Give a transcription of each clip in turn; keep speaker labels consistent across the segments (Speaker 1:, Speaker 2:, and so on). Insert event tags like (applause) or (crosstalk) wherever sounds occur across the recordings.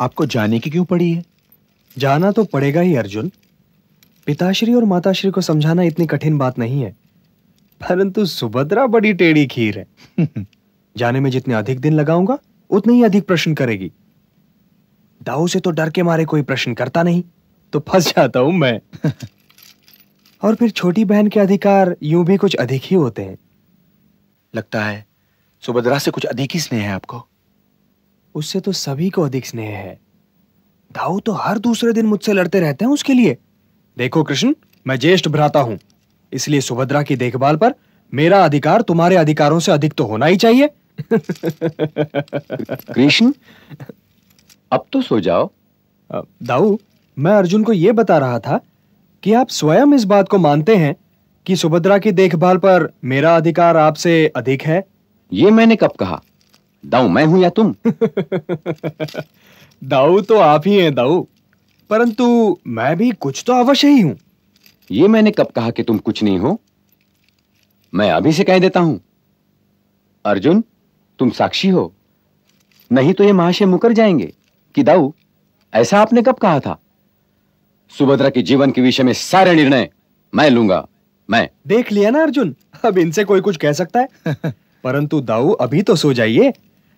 Speaker 1: आपको जाने की क्यों पड़ी है जाना तो पड़ेगा ही अर्जुन पिताश्री और माताश्री को समझाना इतनी कठिन बात नहीं है परंतु सुभद्रा बड़ी टेढ़ी खीर है (laughs) जाने में जितने अधिक दिन लगाऊंगा उतने ही अधिक प्रश्न करेगी दाऊ से तो डर के मारे कोई प्रश्न करता नहीं तो फंस जाता हूं मैं (laughs) और फिर छोटी बहन के अधिकार यूं भी कुछ अधिक ही होते हैं लगता है सुभद्रा से कुछ अधिक ही स्नेह है आपको उससे तो सभी को अधिक स्नेह है दाऊ तो हर दूसरे दिन मुझसे लड़ते रहते हैं उसके लिए देखो कृष्ण मैं ज्येष्ठ भ्राता हूं इसलिए सुभद्रा की देखभाल पर मेरा अधिकार तुम्हारे अधिकारों से अधिक तो होना ही चाहिए (laughs) कृष्ण अब तो सो जाओ दाऊ मैं अर्जुन को यह बता रहा था कि आप स्वयं इस बात को मानते हैं कि सुभद्रा की देखभाल पर मेरा अधिकार आपसे अधिक है ये मैंने कब कहा दाऊ मैं हूं या तुम (laughs) दाऊ तो आप ही हैं दाऊ परंतु मैं भी कुछ तो अवश्य ही हूं ये मैंने कब कहा कि तुम
Speaker 2: कुछ नहीं हो मैं अभी से कह देता हूं अर्जुन तुम साक्षी हो नहीं तो ये महाशय मुकर जाएंगे कि दाऊ ऐसा आपने कब कहा था सुभद्रा के जीवन के विषय में सारे निर्णय मैं लूंगा
Speaker 1: मैं देख लिया ना अर्जुन अब इनसे कोई कुछ कह सकता है (laughs) परंतु दाऊ अभी तो सो जाइए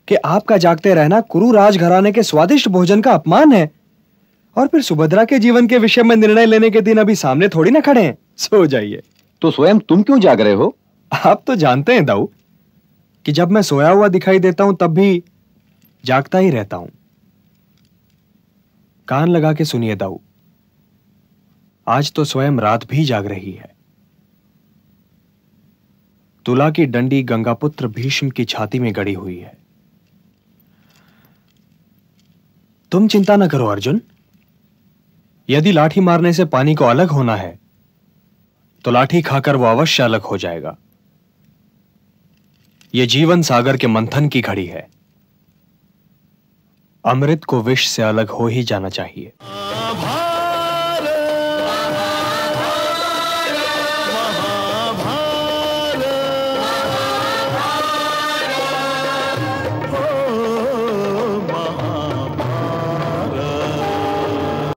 Speaker 1: कि आपका जागते रहना कुरु राज घराने के स्वादिष्ट भोजन का अपमान है और फिर सुभद्रा के जीवन के विषय में निर्णय लेने के दिन अभी सामने थोड़ी ना खड़े हैं सो जाइए तो स्वयं तुम क्यों जाग रहे हो आप तो जानते हैं दाऊ कि जब मैं सोया हुआ दिखाई देता हूं तब भी जागता ही रहता हूं कान लगा के सुनिए दाऊ आज तो स्वयं रात भी जाग रही है तुला की डंडी गंगापुत्र भीष्म की छाती में गड़ी हुई है तुम चिंता न करो अर्जुन यदि लाठी मारने से पानी को अलग होना है तो लाठी खाकर वो अवश्य अलग हो जाएगा यह जीवन सागर के मंथन की घड़ी है अमृत को विष से अलग हो ही जाना चाहिए